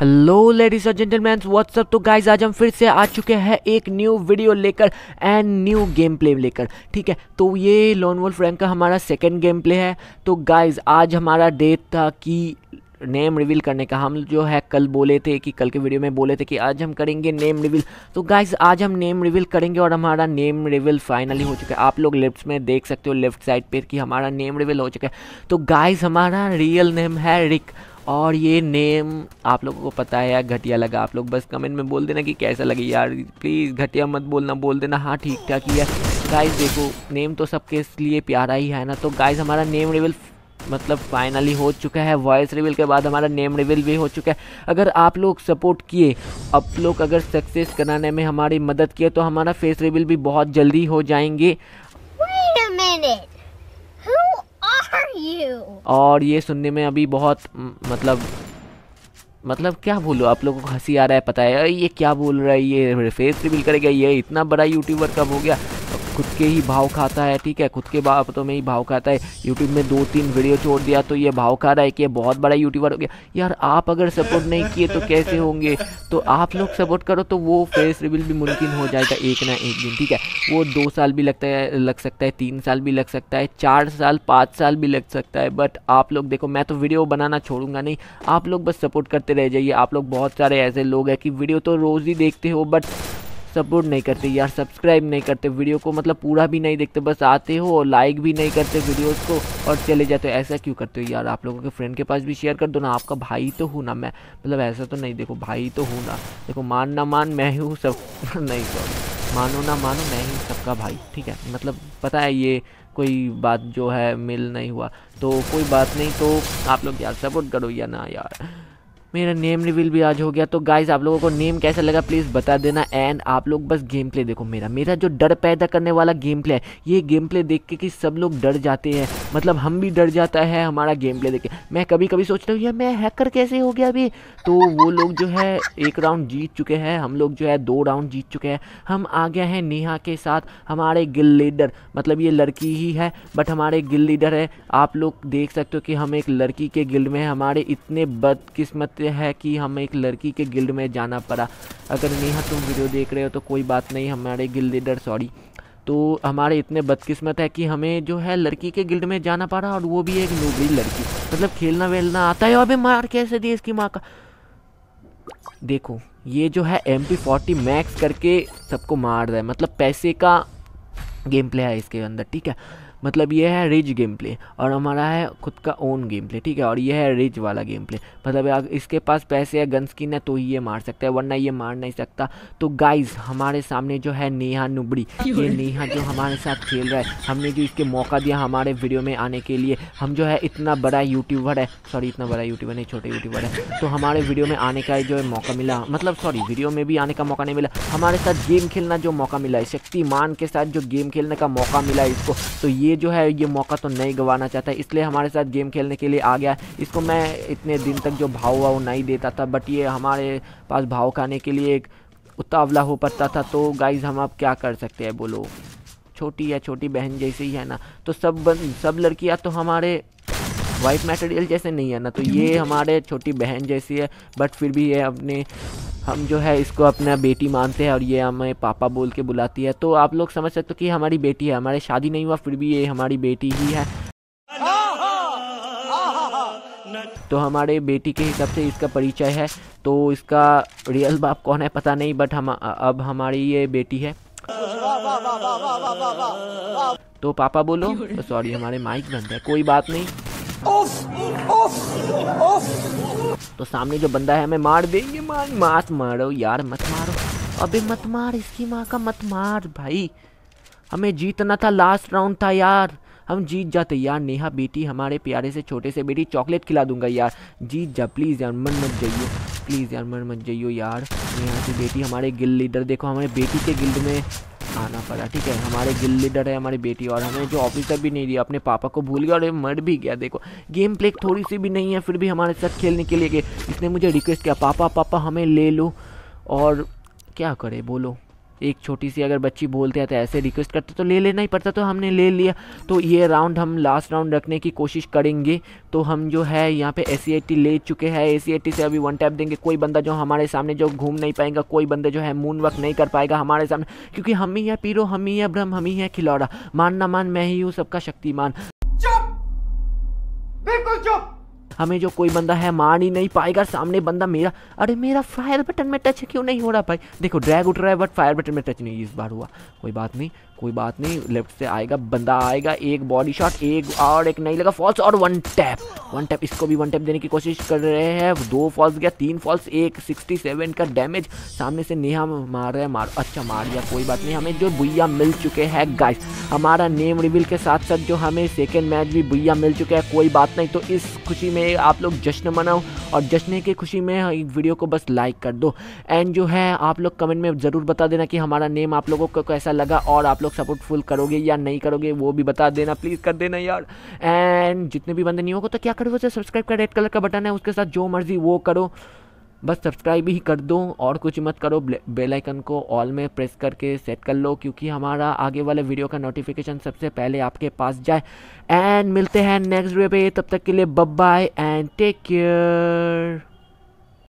hello ladies और gentleman what's up तो guys आज हम फिर से आ चुके हैं एक न्यू वीडियो लेकर एंड न्यू गेम प्ले लेकर ठीक है तो ये लॉन वॉल फ्रैंक का हमारा सेकेंड गेम प्ले है तो गाइज आज हमारा डेट था कि नेम रिवील करने का हम जो है कल बोले थे कि कल के वीडियो में बोले थे कि आज हम करेंगे नेम रिवील तो गाइज आज हम नेम रिवील करेंगे और हमारा नेम रिवील फाइनली हो चुका है आप लोग लेफ्ट में देख सकते हो लेफ्ट साइड पर कि हमारा नेम रिवील हो चुका है तो गाइज हमारा रियल नेम है रिक और ये नेम आप लोगों को पता है यार घटिया लगा आप लोग बस कमेंट में बोल देना कि कैसा लगे यार प्लीज़ घटिया मत बोलना बोल देना हाँ ठीक ठाक ही है गाइज़ देखो नेम तो सबके लिए प्यारा ही है ना तो गाइज हमारा नेम रिवल मतलब फाइनली हो चुका है वॉइस रिविल के बाद हमारा नेम रिविल भी हो चुका है अगर आप लोग सपोर्ट किए आप लोग अगर सक्सेस कराने में हमारी मदद किए तो हमारा फेस रिविल भी बहुत जल्दी हो जाएंगे और ये सुनने में अभी बहुत मतलब मतलब क्या बोलो आप लोगों को हंसी आ रहा है पता है ये क्या बोल रहा है ये फेस रिवील करेगा ये इतना बड़ा यूट्यूबर कब हो गया खुद के ही भाव खाता है ठीक है खुद के तो में ही भाव खाता है यूट्यूब में दो तीन वीडियो छोड़ दिया तो ये भाव खा रहा है कि ये बहुत बड़ा यूट्यूबर हो गया यार आप अगर सपोर्ट नहीं किए तो कैसे होंगे तो आप लोग सपोर्ट करो तो वो फेस रिविल भी मुमकिन हो जाएगा एक ना एक दिन ठीक है वो दो साल भी लगता है लग सकता है तीन साल भी लग सकता है चार साल पाँच साल भी लग सकता है बट आप लोग देखो मैं तो वीडियो बनाना छोड़ूंगा नहीं आप लोग बस सपोर्ट करते रह जाइए आप लोग बहुत सारे ऐसे लोग हैं कि वीडियो तो रोज़ ही देखते हो बट सपोर्ट नहीं करते यार सब्सक्राइब नहीं करते वीडियो को मतलब पूरा भी नहीं देखते बस आते हो और लाइक भी नहीं करते वीडियोस को और चले जाते हो ऐसा क्यों करते हो यार आप लोगों के फ्रेंड के पास भी शेयर कर दो ना आपका भाई तो हूँ ना मैं मतलब ऐसा तो नहीं देखो भाई तो हूँ ना देखो मान ना मान मैं ही हूँ सब नहीं सॉरी मानो ना मानो मैं ही सबका भाई ठीक है मतलब पता है ये कोई बात जो है मिल नहीं हुआ तो कोई बात नहीं तो आप लोग यार सपोर्ट करो या ना यार मेरा नेम रिविल भी आज हो गया तो गाइज आप लोगों को नेम कैसा लगा प्लीज़ बता देना एंड आप लोग बस गेम प्ले देखो मेरा मेरा जो डर पैदा करने वाला गेम प्ले है ये गेम प्ले देख के कि सब लोग डर जाते हैं मतलब हम भी डर जाता है हमारा गेम प्ले देख के मैं कभी कभी सोचता हूँ यार मैं हैकर कैसे हो गया अभी तो वो लोग जो है एक राउंड जीत चुके हैं हम लोग जो है दो राउंड जीत चुके हैं हम आ गया हैं नेहा के साथ हमारे गिल लीडर मतलब ये लड़की ही है बट हमारे गिल लीडर है आप लोग देख सकते हो कि हम एक लड़की के गिल में हमारे इतने बदकिस्मत सकते हैं कि हमें एक लड़की के गिल्ड में जाना पड़ा अगर नेहा तुम वीडियो देख रहे हो तो कोई बात नहीं हमारे गिल्ड लीडर सॉरी तो हमारे इतने बदकिस्मत है कि हमें जो है लड़की के गिल्ड में जाना पड़ा और वो भी एक नूबरी लड़की मतलब खेलना वेलना आता है और भी मार कैसे दी इसकी माँ का देखो ये जो है एम पी फोर्टी मैक्स करके सबको मार रहा है मतलब पैसे का गेम प्ले है इसके अंदर ठीक है मतलब ये है रिच गेम प्ले और हमारा है खुद का ओन गेम प्ले ठीक है और ये है रिज वाला गेम प्ले मतलब इसके पास पैसे या गन स्किन है तो ही ये मार सकता है वरना ये मार नहीं सकता तो गाइज हमारे सामने जो है नेहा नुबड़ी ये नेहा जो हमारे साथ खेल रहा है हमने जो इसके मौका दिया हमारे वीडियो में आने के लिए हम जो है इतना बड़ा यूट्यूबर है सॉरी इतना बड़ा यूट्यूबर नहीं छोटे यूट्यूबर है तो हमारे वीडियो में आने का जो है मौका मिला मतलब सॉरी वीडियो में भी आने का मौका नहीं मिला हमारे साथ गेम खेलना जो मौका मिला है शक्तिमान के साथ जो गेम खेलने का मौका मिला इसको तो ये ये जो है ये मौका तो नहीं गंवाना चाहता इसलिए हमारे साथ गेम खेलने के लिए आ गया इसको मैं इतने दिन तक जो भाव हुआ वो नहीं देता था बट ये हमारे पास भाव खाने के लिए एक उतावला हो पड़ता था तो गाइज हम आप क्या कर सकते हैं बोलो छोटी या छोटी बहन जैसे ही है ना तो सब बन, सब लड़कियाँ तो हमारे वाइफ मटेरियल जैसे नहीं है ना तो ये हमारे छोटी बहन जैसी है बट फिर भी ये अपने हम जो है इसको अपना बेटी मानते हैं और ये हमें पापा बोल के बुलाती है तो आप लोग समझ सकते हो कि हमारी बेटी है हमारे शादी नहीं हुआ फिर भी ये हमारी बेटी ही है तो हमारे बेटी के हिसाब से इसका परिचय है तो इसका रियल बाप कौन है पता नहीं बट हम अब हमारी ये बेटी है तो पापा बोलो सॉरी हमारे माइक बंद है कोई बात नहीं तो सामने जो बंदा है हमें मार देंगे मार मत मारो यार मत मारो अबे मत मार इसकी माँ का मत मार भाई हमें जीतना था लास्ट राउंड था यार हम जीत जाते यार नेहा बेटी हमारे प्यारे से छोटे से बेटी चॉकलेट खिला दूंगा यार जीत जा प्लीज़ यार मन मत जाइए प्लीज़ यार मन मत जाइयो यार नेहा की बेटी हमारे गिल लीडर देखो हमारे बेटी के गिल्ड में आना पड़ा ठीक है हमारे गिल लीडर है हमारी बेटी और हमें जो ऑफिसर भी नहीं दिया अपने पापा को भूल गया और मर भी गया देखो गेम प्ले थोड़ी सी भी नहीं है फिर भी हमारे साथ खेलने के लिए गए इसने मुझे रिक्वेस्ट किया पापा पापा हमें ले लो और क्या करे बोलो एक छोटी सी अगर बच्ची बोलते हैं तो ऐसे रिक्वेस्ट करते तो ले लेना ही पड़ता तो हमने ले लिया तो ये राउंड हम लास्ट राउंड रखने की कोशिश करेंगे तो हम जो है यहाँ पे ए सी e ले चुके हैं ए सी e से अभी वन टैप देंगे कोई बंदा जो हमारे सामने जो घूम नहीं पाएगा कोई बंदा जो है मून वर्क नहीं कर पाएगा हमारे सामने क्योंकि हम ही है पीरो हम ही है ब्रह्म हम ही है खिलौड़ा मान ना मान मैं ही हूँ सबका शक्तिमान हमें जो कोई बंदा है मार ही नहीं पाएगा सामने बंदा मेरा अरे मेरा फायर बटन में टच क्यों नहीं हो रहा भाई देखो ड्रैग उठ रहा है बट फायर बटन में टच नहीं इस बार हुआ कोई बात नहीं कोई बात नहीं लेफ्ट से आएगा बंदा आएगा एक बॉडी शॉट एक और एक नहीं लगा फॉल्स और वन टैप वन टैप इसको भी वन टैप देने की कोशिश कर रहे हैं दो फॉल्स गया तीन फॉल्स एक सिक्सटी सेवन का डैमेज सामने से नेहा मार रहे हैं मार अच्छा मार दिया कोई बात नहीं हमें जो भुया मिल चुके हैं गाइस हमारा नेम रिविल के साथ साथ जो हमें सेकेंड मैच भी भुया मिल चुका है कोई बात नहीं तो इस खुशी में आप लोग जश्न मनाओ और जश्न की खुशी में वीडियो को बस लाइक कर दो एंड जो है आप लोग कमेंट में ज़रूर बता देना कि हमारा नेम आप लोगों को कैसा लगा और आप लोग सपोर्टफुल करोगे या नहीं करोगे वो भी बता देना प्लीज़ कर देना यार एंड जितने भी बंदे नहीं होगा तो क्या करो सब्सक्राइब का रेड कलर का बटन है उसके साथ जो मर्जी वो करो बस सब्सक्राइब ही कर दो और कुछ मत करो बेल आइकन को ऑल में प्रेस करके सेट कर लो क्योंकि हमारा आगे वाले वीडियो का नोटिफिकेशन सबसे पहले आपके पास जाए एंड मिलते हैं नेक्स्ट वीडियो पे तब तक के लिए बब बाय एंड टेक केयर